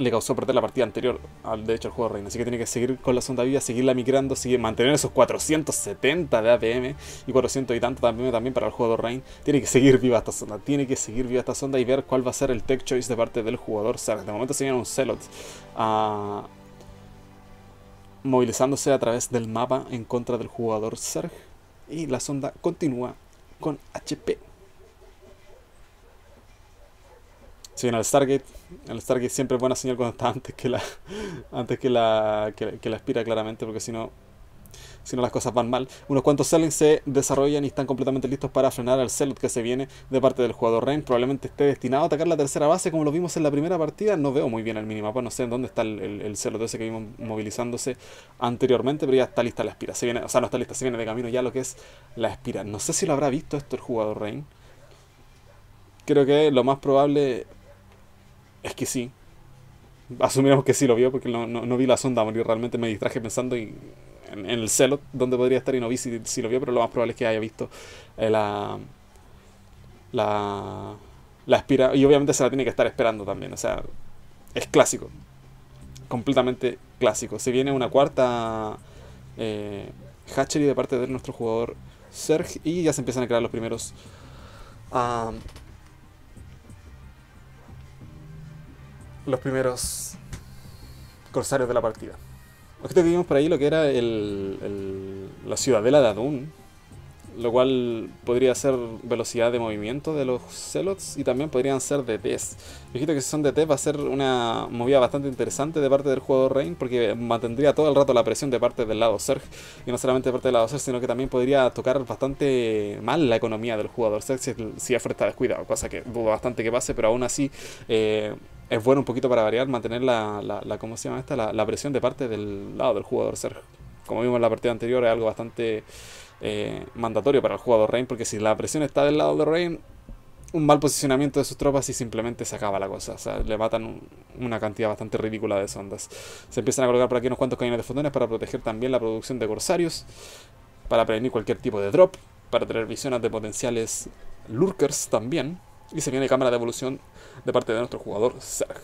le causó perder la partida anterior al de hecho el juego Así que tiene que seguir con la sonda viva, seguirla migrando, seguir, mantener esos 470 de APM y 400 y tanto también, también para el jugador de Rain. Tiene que seguir viva esta sonda, tiene que seguir viva esta sonda y ver cuál va a ser el tech choice de parte del jugador Zerg. De momento se viene un Celot ah, movilizándose a través del mapa en contra del jugador Serg. Y la sonda continúa con HP. Se viene el Stargate, el Stargate siempre es buena señal cuando está antes que la antes que la, que, la espira claramente, porque si no si no las cosas van mal. Unos cuantos Salen se desarrollan y están completamente listos para frenar al Celot que se viene de parte del jugador Rain. Probablemente esté destinado a atacar la tercera base como lo vimos en la primera partida. No veo muy bien el minimapa, no sé en dónde está el, el, el ese que vimos movilizándose anteriormente, pero ya está lista la espira. Se viene, o sea, no está lista, se viene de camino ya lo que es la espira. No sé si lo habrá visto esto el jugador Rain. Creo que lo más probable es que sí. Asumiremos que sí lo vio porque no, vi la sonda morir. Realmente me distraje pensando en, el celo donde podría estar y no vi si, lo vio, pero lo más probable es que haya visto eh, la. La. La espira. Y obviamente se la tiene que estar esperando también. O sea, es clásico. Completamente clásico. Se viene una cuarta eh, hatchery de parte de nuestro jugador Serge y ya se empiezan a crear los primeros. Ah, los primeros corsarios de la partida. que vimos por ahí lo que era la ciudadela de Adun lo cual podría ser velocidad de movimiento de los celots y también podrían ser de DTs. Fijito que si son DTs va a ser una movida bastante interesante de parte del jugador Rain porque mantendría todo el rato la presión de parte del lado Serg y no solamente de parte del lado Serg sino que también podría tocar bastante mal la economía del jugador Serg si, si descuidado, cosa que dudo bastante que pase, pero aún así... Eh, es bueno un poquito para variar, mantener la, la, La, la, presión de parte del lado del jugador Serg. Como vimos en la partida anterior, es algo bastante eh, mandatorio para el jugador Rain, porque si la presión está del lado de Rain, un mal posicionamiento de sus tropas y simplemente se acaba la cosa. O sea, le matan una cantidad bastante ridícula de sondas. Se empiezan a colocar por aquí unos cuantos cañones de fotones para proteger también la producción de corsarios, para prevenir cualquier tipo de drop, para tener visiones de potenciales lurkers también. Y se viene cámara de evolución de parte de nuestro jugador Zerg.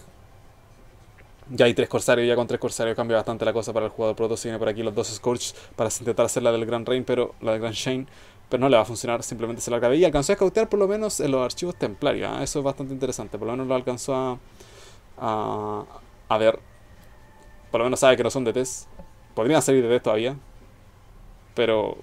Ya hay tres corsarios, ya con tres corsarios cambia bastante la cosa para el jugador proto. Si viene por aquí los dos Scorch para intentar hacer la del Grand Rain, pero la del Grand Shane, pero no le va a funcionar, simplemente se la acabé. Y alcanzó a escautear por lo menos en los archivos templarios, ¿ah? eso es bastante interesante. Por lo menos lo alcanzó a, a, a ver. Por lo menos sabe que no son de test. Podrían salir test todavía, pero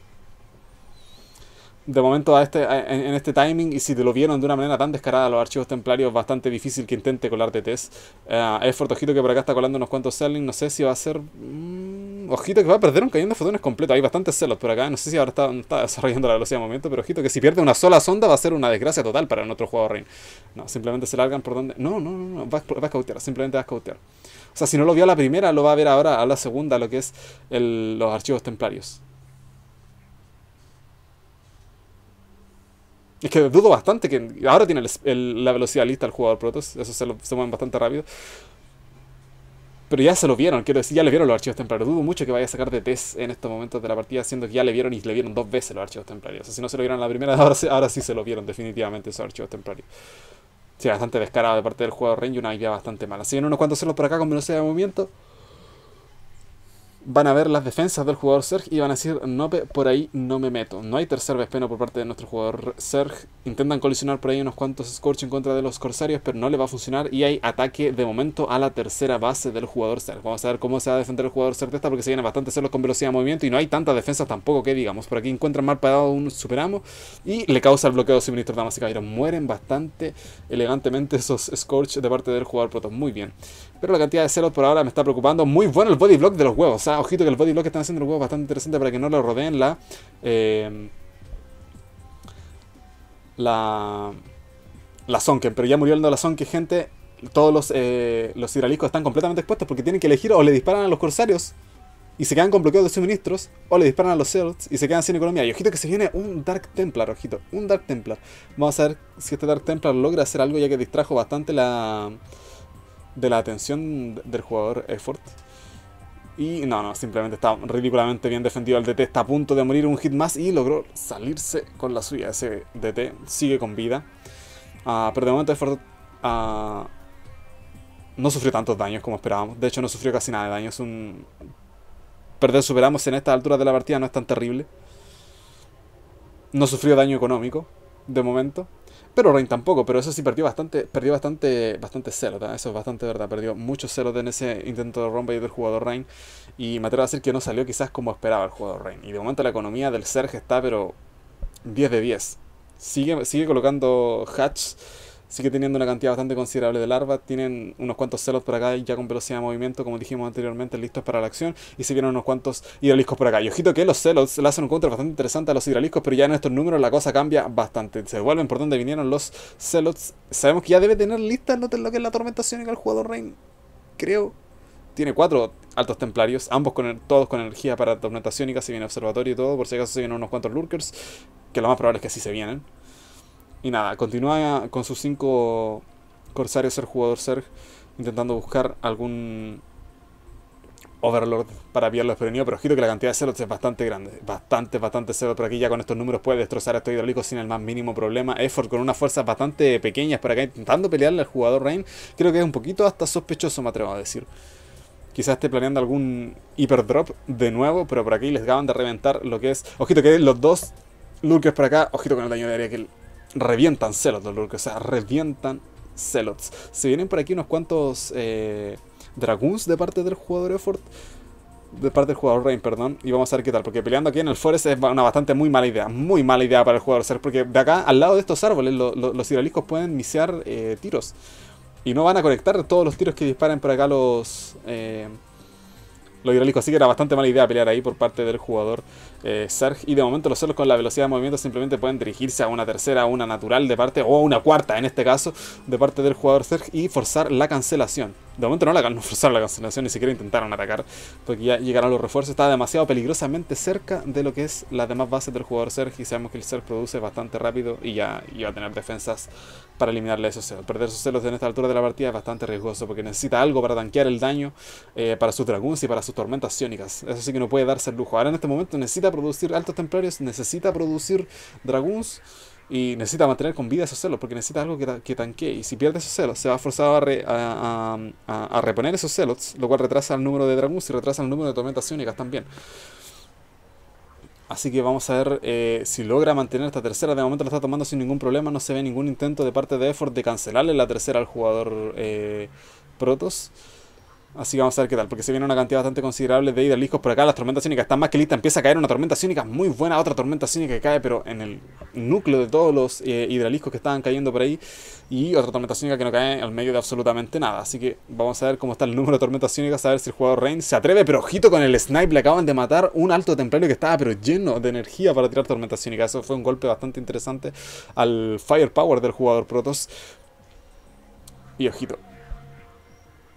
de momento a este, en, este timing y si te lo vieron de una manera tan descarada los archivos templarios, es bastante difícil que intente colarte test. Uh, eh, es Ojito que por acá está colando unos cuantos selling, no sé si va a ser... Mm, ojito que va a perder un cayendo de fotones completo, hay bastantes celos por acá, no sé si ahora está, desarrollando la velocidad de momento, pero ojito que si pierde una sola sonda va a ser una desgracia total para otro jugador Rain. No, simplemente se largan por donde... No, no, no, no vas, a cautear, simplemente va a cautear. O sea, si no lo vio a la primera, lo va a ver ahora a la segunda, lo que es los archivos templarios. Es que dudo bastante que ahora tiene la velocidad lista el jugador Protoss, eso se, lo, se bastante rápido. Pero ya se lo vieron, quiero decir, ya le vieron los archivos templarios. Dudo mucho que vaya a sacar de test en estos momentos de la partida, siendo que ya le vieron y le vieron dos veces los archivos templarios. O sea, si no se lo vieron la primera, ahora, ahora sí se lo vieron definitivamente esos archivos templarios. Sí, bastante descarado de parte del jugador Range. una idea bastante mala. Si uno unos cuantos celos por acá con velocidad de movimiento van a ver las defensas del jugador Serg y van a decir, no, por ahí no me meto. No hay tercer vespeno por parte de nuestro jugador Serg. Intentan colisionar por ahí unos cuantos Scorch en contra de los Corsarios, pero no le va a funcionar y hay ataque de momento a la tercera base del jugador Serg. Vamos a ver cómo se va a defender el jugador Serg de esta porque se viene bastante celos con velocidad de movimiento y no hay tantas defensas tampoco que digamos. Por aquí encuentran mal parado un superamo y le causa el bloqueo de suministro damas y Mueren bastante elegantemente esos Scorch de parte del jugador proto Muy bien. Pero la cantidad de celos por ahora me está preocupando. Muy bueno el body block de los huevos. ¿sabes? ¿ah? ojito que EL body block están haciendo un juego bastante interesante para que no lo rodeen la. Eh, la. La Sonken, pero ya murió el de la Sonken, gente. Todos los, eh, están completamente expuestos porque tienen que elegir o le disparan a los corsarios y se quedan con bloqueos de suministros, o le disparan a los seals y se quedan sin economía. Y ojito que se viene un Dark Templar, ojito, un Dark Templar. Vamos a ver si este Dark Templar logra hacer algo ya que distrajo bastante la de la atención del jugador Effort. Y no, no, simplemente está ridículamente bien defendido. El DT está a punto de morir un hit más y logró salirse con la suya. Ese DT sigue con vida. Ah, pero de momento ah, no sufrió tantos daños como esperábamos. De hecho, no sufrió casi nada de daños, un... Perder superamos en esta altura de la partida no es tan terrible. No sufrió daño económico, de momento. Pero Rain tampoco, pero eso sí perdió bastante, perdió bastante, bastante eso es bastante verdad, perdió mucho ceros en ese intento de Y del jugador Rain y me atrevo a decir que no salió quizás como esperaba el jugador Rain. Y de momento la economía del Serge está pero 10 de 10. Sigue, sigue colocando Hatch sigue teniendo una cantidad bastante considerable de larvas, tienen unos cuantos celos por acá ya con velocidad de movimiento, como dijimos anteriormente, listos para la acción, y se vienen unos cuantos hidraliscos por acá. Y ojito que los celos le hacen un contra bastante interesante a los hidraliscos, pero ya en estos números la cosa cambia bastante. Se devuelven por donde vinieron los celos. Sabemos que ya debe tener lista lo que es la tormentación y el jugador Rain, creo. Tiene cuatro altos templarios, ambos con todos con energía para tormentación y casi viene observatorio y todo, por si acaso se vienen unos cuantos lurkers, que lo más probable es que así se vienen. Y nada, continúa con sus cinco corsarios el jugador ser intentando buscar algún Overlord para pillar los premios, pero ojito que la cantidad de cerdos es bastante grande. Bastante, bastante cerdos por aquí. Ya con estos números puede destrozar a estos hidráulicos sin el más mínimo problema. Effort con unas fuerzas bastante pequeñas por acá, intentando pelearle al jugador Rain. Creo que es un poquito hasta sospechoso, me atrevo a decir. Quizás esté planeando algún hiperdrop de nuevo, pero por aquí les acaban de reventar lo que es. Ojito que los dos lurkers por acá. Ojito con el daño de área que revientan celos lo que o sea, revientan celots. Se vienen por aquí unos cuantos eh, de parte del jugador Effort. De parte del jugador Rain, perdón. Y vamos a ver qué tal. Porque peleando aquí en el Forest es una bastante muy mala idea. Muy mala idea para el jugador Ser. Porque de acá, al lado de estos árboles, los hidraliscos pueden iniciar eh, tiros. Y no van a conectar todos los tiros que disparen por acá los, eh, lo hidráulicos. Así que era bastante mala idea pelear ahí por parte del jugador eh, Serg Y de momento los celos con la velocidad de movimiento simplemente pueden dirigirse a una tercera, a una natural de parte, o a una cuarta en este caso, de parte del jugador Serg y forzar la cancelación. De momento no, la, forzar forzaron la cancelación, ni siquiera intentaron atacar, porque ya llegaron los refuerzos. Estaba demasiado peligrosamente cerca de lo que es las demás bases del jugador Serg. Y sabemos que el Serg produce bastante rápido y ya iba a tener defensas para eliminarle esos celos. Perder esos celos en esta altura de la partida es bastante riesgoso porque necesita algo para tanquear el daño eh, para sus dragones y para sus tormentas sionicas. Eso sí que no puede darse el lujo. Ahora en este momento necesita producir altos templarios, necesita producir dragones y necesita mantener con vida esos celos porque necesita algo que, tanquee. Y si pierde esos celos, se va a, forzar a, a, a reponer esos celos, lo cual retrasa el número de dragones y retrasa el número de tormentas sionicas también. Así que vamos a ver eh, si logra mantener esta tercera. De momento la está tomando sin ningún problema. No se ve ningún intento de parte de Effort de cancelarle la tercera al jugador eh, Protos. Así que vamos a ver qué tal, porque se viene una cantidad bastante considerable de hidraliscos por acá. Las tormentas cínicas están más que listas. Empieza a caer una tormenta cínica muy buena, otra tormenta cínica que cae, pero en el núcleo de todos los eh, hidraliscos que estaban cayendo por ahí. Y otra tormenta cínica que no cae en al medio de absolutamente nada. Así que vamos a ver cómo está el número de tormentas cínicas, a ver si el jugador Rain se atreve. Pero ojito con el snipe, le acaban de matar un alto templario que estaba, pero lleno de energía para tirar tormentas cínicas. Eso fue un golpe bastante interesante al firepower del jugador Protos Y ojito.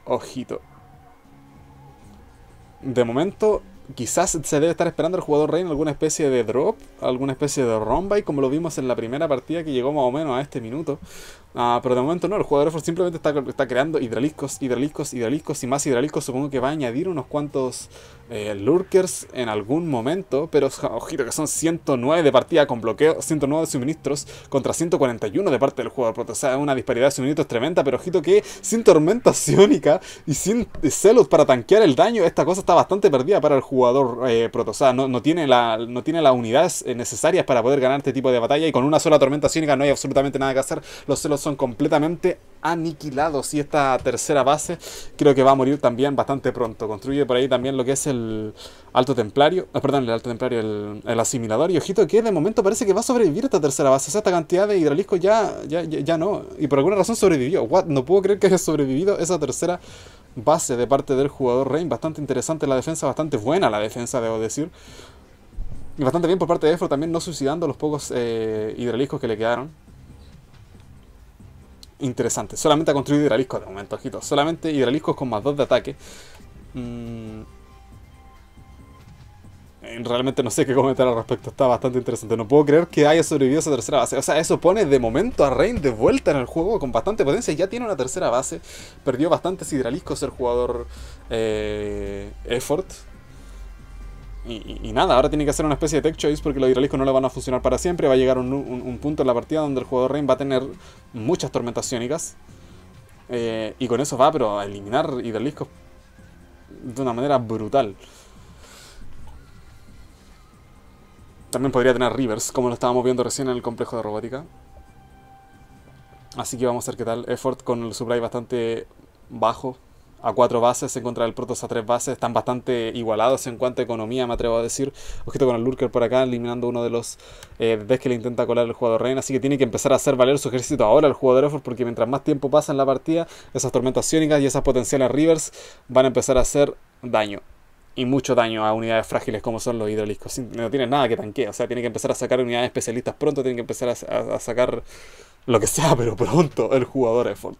Ojito de momento quizás se debe estar esperando el jugador en alguna especie de drop, alguna especie de romba, y como lo vimos en la primera partida que llegó más o menos a este minuto, Ah, pero de momento no, el jugador simplemente está, está, creando hidraliscos, hidraliscos, hidraliscos y más hidraliscos. Supongo que va a añadir unos cuantos eh, lurkers en algún momento, pero ojito que son 109 de partida con bloqueo, 109 de suministros contra 141 de parte del jugador. O una disparidad de suministros tremenda, pero ojito que sin tormenta sionica y sin eh, celos para tanquear el daño, esta cosa está bastante perdida para el jugador eh, no, no, tiene la, no tiene las unidades eh, necesarias para poder ganar este tipo de batalla y con una sola tormenta sionica no hay absolutamente nada que hacer. Los celos son completamente aniquilados y esta tercera base creo que va a morir también bastante pronto. Construye por ahí también lo que es el Alto Templario, eh, perdón, el Alto Templario, el, Asimilador y ojito que de momento parece que va a sobrevivir esta tercera base. O sea, esta cantidad de hidraliscos ya, ya, no, y por alguna razón sobrevivió. No puedo creer que haya sobrevivido esa tercera base de parte del jugador Rein. Bastante interesante la defensa, bastante buena la defensa, debo decir. Y bastante bien por parte de Efro también no suicidando los pocos eh, hidraliscos que le quedaron interesante. Solamente ha construido hidraliscos de momento, ojito. Solamente hidraliscos con más 2 de ataque. Mm, realmente no sé qué comentar al respecto, está bastante interesante. No puedo creer que haya sobrevivido esa tercera base. O sea, eso pone de momento a rain de vuelta en el juego con bastante potencia. Ya tiene una tercera base, perdió bastantes hidraliscos el jugador eh, Effort y, nada, ahora tiene que hacer una especie de tech choice porque los hidraliscos no le van a funcionar para siempre. Va a llegar un, punto en la partida donde el jugador Rain va a tener muchas tormentas iónicas. Eh, y con eso va, pero a eliminar hidroliscos de una manera brutal. También podría tener Rivers, como lo estábamos viendo recién en el complejo de robótica. Así que vamos a ver qué tal. Effort con el supply bastante bajo a cuatro bases en contra del Protoss a tres bases. Están bastante igualados en cuanto a economía, me atrevo a decir. Ojito con el Lurker por acá, eliminando uno de los eh, que le intenta colar el jugador Reina. Así que tiene que empezar a hacer valer su ejército ahora el jugador Effort, porque mientras más tiempo pasa en la partida, esas tormentas iónicas y esas potenciales Rivers van a empezar a hacer daño y mucho daño a unidades frágiles como son los hidroliscos. No tiene nada que tanquear, o sea, tiene que empezar a sacar unidades especialistas pronto, tiene que empezar a, a, sacar lo que sea, pero pronto el jugador Effort.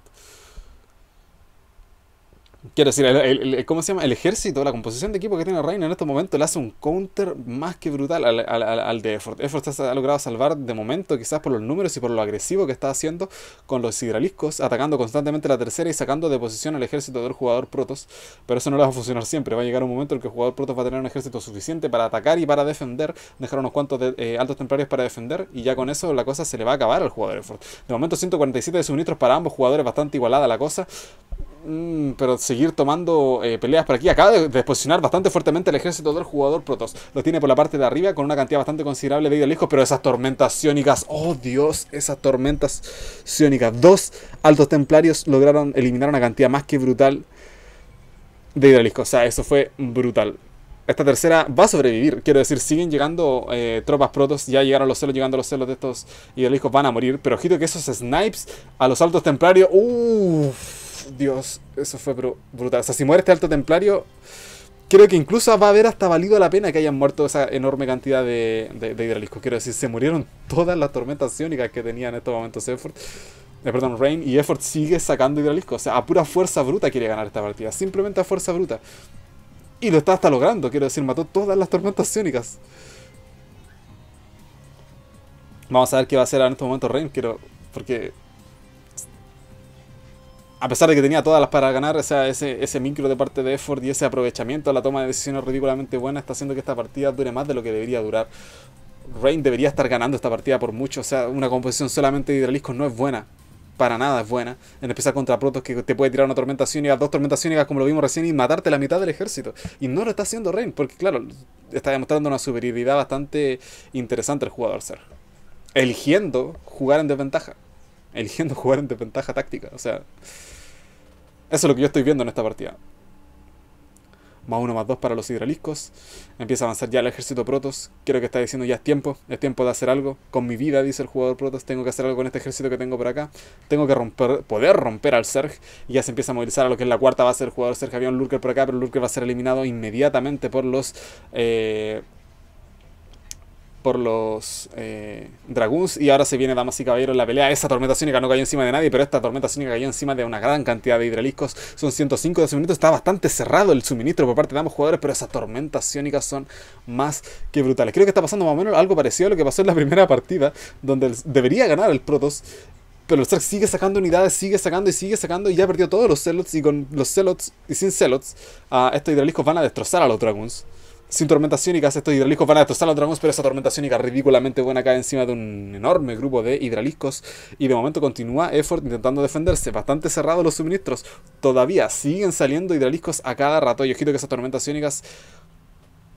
Quiero decir, ¿cómo se llama? El ejército, la composición de equipo que tiene Reina en este momento le hace un counter más que brutal al, de Effort. Effort ha logrado salvar de momento, quizás por los números y por lo agresivo que está haciendo con los hidraliscos, atacando constantemente la tercera y sacando de posición al ejército del jugador Protos. Pero eso no le va a funcionar siempre. Va a llegar un momento en el que el jugador Protos va a tener un ejército suficiente para atacar y para defender, dejar unos cuantos eh, altos templarios para defender, y ya con eso la cosa se le va a acabar al jugador Effort. De momento, 147 de suministros para ambos jugadores, bastante igualada la cosa. Mm, pero seguir tomando eh, peleas por aquí. Acaba de, posicionar bastante fuertemente el ejército del jugador protos Lo tiene por la parte de arriba con una cantidad bastante considerable de hijo Pero esas tormentas sionicas. Oh Dios, esas tormentas sionicas. Dos altos templarios lograron eliminar una cantidad más que brutal de hidraliscos O sea, eso fue brutal. Esta tercera va a sobrevivir. Quiero decir, siguen llegando eh, tropas protos. Ya llegaron los celos, llegando los celos de estos hidroliscos Van a morir. Pero ojito que esos snipes a los altos templarios. Uff Dios, eso fue brutal. O sea, si muere este alto templario, creo que incluso va a haber hasta valido la pena que hayan muerto esa enorme cantidad de, de, Quiero decir, se murieron todas las tormentas sionicas que tenía en estos momentos Effort. Eh, perdón, Rain y Effort sigue sacando hidraliscos. O sea, a pura fuerza bruta quiere ganar esta partida. Simplemente a fuerza bruta. Y lo está hasta logrando. Quiero decir, mató todas las tormentas sionicas. Vamos a ver qué va a hacer en este momento Rain. Quiero. Porque a pesar de que tenía todas las para ganar, o sea, ese, micro de parte de Effort y ese aprovechamiento, la toma de decisiones ridículamente buena, está haciendo que esta partida dure más de lo que debería durar. Rain debería estar ganando esta partida por mucho, o sea, una composición solamente de hidraliscos no es buena. Para nada es buena. En especial contra Protos que te puede tirar una tormentación y dos tormentaciones como lo vimos recién y matarte la mitad del ejército. Y no lo está haciendo Rain, porque claro, está demostrando una superioridad bastante interesante el jugador ser. Eligiendo jugar en desventaja eligiendo jugar en desventaja táctica. O sea, eso es lo que yo estoy viendo en esta partida. Más uno, más dos para los hidraliscos. Empieza a avanzar ya el ejército Protos. Quiero que está diciendo ya es tiempo. Es tiempo de hacer algo. Con mi vida, dice el jugador Protos, tengo que hacer algo con este ejército que tengo por acá. Tengo que romper, poder romper al Serg. Y ya se empieza a movilizar a lo que es la cuarta base del jugador Serg. Había un Lurker por acá, pero el Lurker va a ser eliminado inmediatamente por los... Eh, por los eh, Y ahora se viene, damas y caballeros, la pelea. Esa tormenta sónica no cayó encima de nadie, pero esta tormenta sónica cayó encima de una gran cantidad de hidraliscos. Son 105 de suministro. Está bastante cerrado el suministro por parte de ambos jugadores, pero esas tormentas sónicas son más que brutales. Creo que está pasando más o menos algo parecido a lo que pasó en la primera partida, donde debería ganar el Protoss. Pero el Zerg sigue sacando unidades, sigue sacando y sigue sacando y ya perdió todos los celots y con los celots y sin celots, ah, estos hidraliscos van a destrozar a los dragons sin tormentas y estos hidraliscos van a destrozar los dragones, pero esa iónica ridículamente buena acá encima de un enorme grupo de hidraliscos. Y de momento continúa Effort intentando defenderse. Bastante cerrados los suministros. Todavía siguen saliendo hidraliscos a cada rato. Y ojito que esas iónicas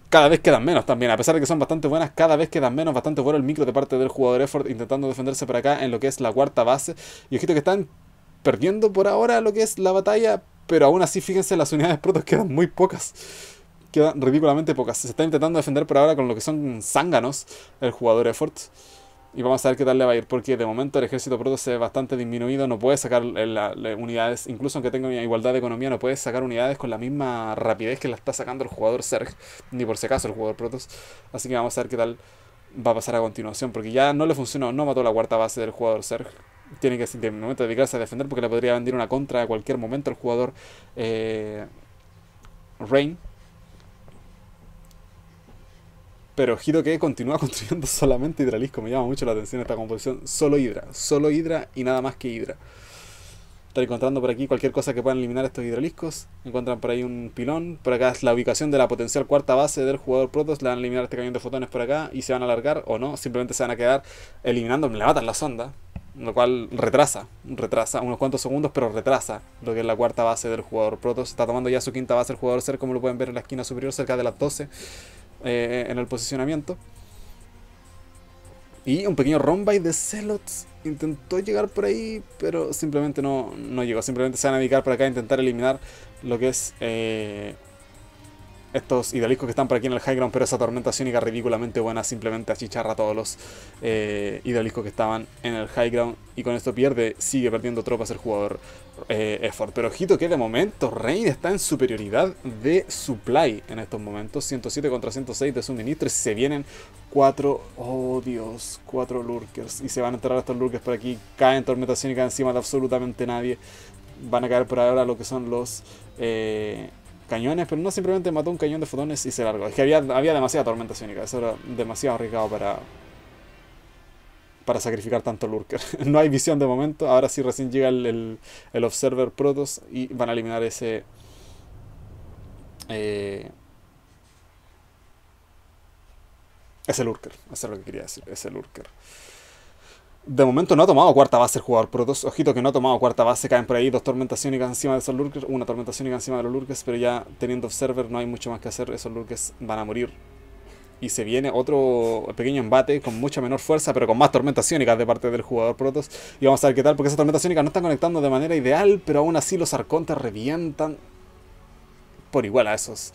cada vez quedan menos también. A pesar de que son bastante buenas, cada vez quedan menos. Bastante bueno el micro de parte del jugador Effort intentando defenderse por acá en lo que es la cuarta base. Y ojito que están perdiendo por ahora lo que es la batalla. Pero aún así, fíjense, las unidades protos quedan muy pocas quedan ridículamente pocas. Se está intentando defender por ahora con lo que son zánganos el jugador Effort. Y vamos a ver qué tal le va a ir, porque de momento el ejército Protoss es bastante disminuido, no puede sacar eh, unidades, incluso aunque tenga igualdad de economía, no puede sacar unidades con la misma rapidez que la está sacando el jugador Serg, ni por si acaso el jugador Protoss Así que vamos a ver qué tal va a pasar a continuación, porque ya no le funcionó, no mató la cuarta base del jugador Serg. Tiene que de momento dedicarse a defender porque le podría vender una contra a cualquier momento el jugador eh, Rain, Pero que continúa construyendo solamente hidralisco. Me llama mucho la atención esta composición. Solo hidra. Solo hidra y nada más que hidra. Están encontrando por aquí cualquier cosa que puedan eliminar estos hidraliscos. Encuentran por ahí un pilón. Por acá es la ubicación de la potencial cuarta base del jugador Protoss. Le van a eliminar este cañón de fotones por acá y se van a alargar o no. Simplemente se van a quedar eliminando. Le matan la sonda. Lo cual retrasa. Retrasa unos cuantos segundos, pero retrasa lo que es la cuarta base del jugador Protoss. Está tomando ya su quinta base el jugador Ser, como lo pueden ver en la esquina superior, cerca de las 12. Eh, en el posicionamiento. Y un pequeño romby de celots intentó llegar por ahí, pero simplemente no, no llegó. Simplemente se van a dedicar para acá a intentar eliminar lo que es eh, estos idealicos que están por aquí en el high ground, pero esa tormenta sónica ridículamente buena simplemente achicharra a todos los eh, que estaban en el high ground y con esto pierde, sigue perdiendo tropas el jugador eh, Pero ojito que de momento Rain está en superioridad de supply en estos momentos, 107 contra 106 de suministro y se vienen cuatro, oh Dios, Cuatro lurkers y se van a enterrar estos lurkers por aquí, caen tormenta sónica encima de absolutamente nadie. Van a caer por ahora lo que son los eh, cañones, pero no simplemente mató un cañón de fotones y se largó. Es que había, demasiada tormenta sónica, eso era demasiado arriesgado para, para sacrificar tanto Lurker. no hay visión de momento. Ahora sí recién llega el, el, Observer Protoss y van a eliminar ese... Eh, ese Lurker. Eso es lo que quería decir. Ese Lurker. De momento no ha tomado cuarta base el jugador Protos. Ojito que no ha tomado cuarta base. Caen por ahí dos tormentaciones encima de esos Lurkers. Una tormentación encima de los Lurkers. Pero ya teniendo Observer no hay mucho más que hacer. Esos Lurkers van a morir. Y se viene otro pequeño embate con mucha menor fuerza, pero con más tormentaciónicas de parte del jugador Protos. Y vamos a ver qué tal, porque esas tormentaciónicas no están conectando de manera ideal, pero aún así los Arcontes revientan por igual a esos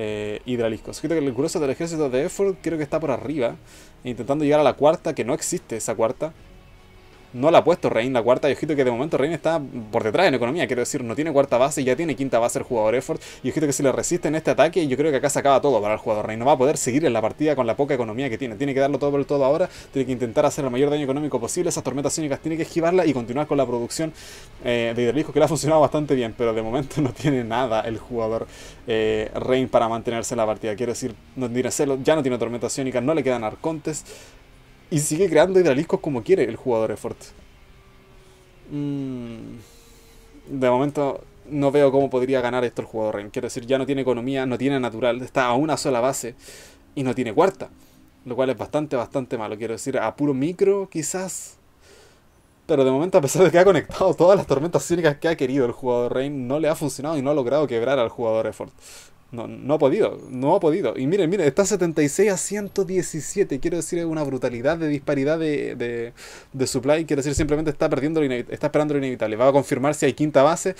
eh, hidraliscos. que el grueso del ejército de Effort, creo que está por arriba, intentando llegar a la cuarta, que no existe esa cuarta no la ha puesto Rein la cuarta. Y ojito que de momento Rein está por detrás en economía. Quiero decir, no tiene cuarta base, y ya tiene quinta base el jugador Effort. Y ojito que si le resiste en este ataque, yo creo que acá se acaba todo para el jugador Rein. No va a poder seguir en la partida con la poca economía que tiene. Tiene que darlo todo por el todo ahora. Tiene que intentar hacer el mayor daño económico posible. Esas tormentas sónicas tiene que esquivarla y continuar con la producción eh, de hidrolisco que le ha funcionado bastante bien. Pero de momento no tiene nada el jugador eh, Rein para mantenerse en la partida. Quiero decir, no tiene ya no tiene tormentas sónicas, no le quedan arcontes. Y sigue creando hidraliscos como quiere el jugador de mm, De momento no veo cómo podría ganar esto el jugador Ren. Quiero decir, ya no tiene economía, no tiene natural, está a una sola base y no tiene cuarta. Lo cual es bastante, bastante malo. Quiero decir, a puro micro quizás. Pero de momento, a pesar de que ha conectado todas las tormentas cínicas que ha querido el jugador Rein, no le ha funcionado y no ha logrado quebrar al jugador Effort. No, ha podido, no ha podido. Y miren, miren, está 76 a 117. Quiero decir, una brutalidad de disparidad de, de, de supply. Quiero decir, simplemente está perdiendo está esperando lo inevitable. Va a confirmar si hay quinta base.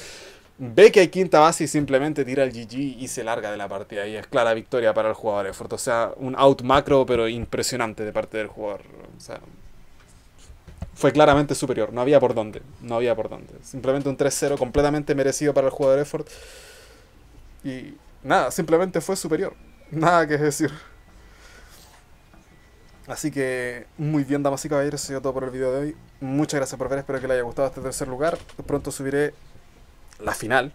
Ve que hay quinta base y simplemente tira el GG y se larga de la partida. Y es clara victoria para el jugador Effort. O sea, un out macro, pero impresionante de parte del jugador. O sea, fue claramente superior. No había por dónde. No había por dónde. Simplemente un 3-0 completamente merecido para el jugador Effort. Y nada, simplemente fue superior. Nada que decir. Así que muy bien, damas y caballeros, eso ha todo por el video de hoy. Muchas gracias por ver, espero que les haya gustado este tercer lugar. Pronto subiré la final.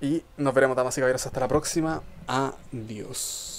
Y nos veremos, damas y caballeros, hasta la próxima. Adiós.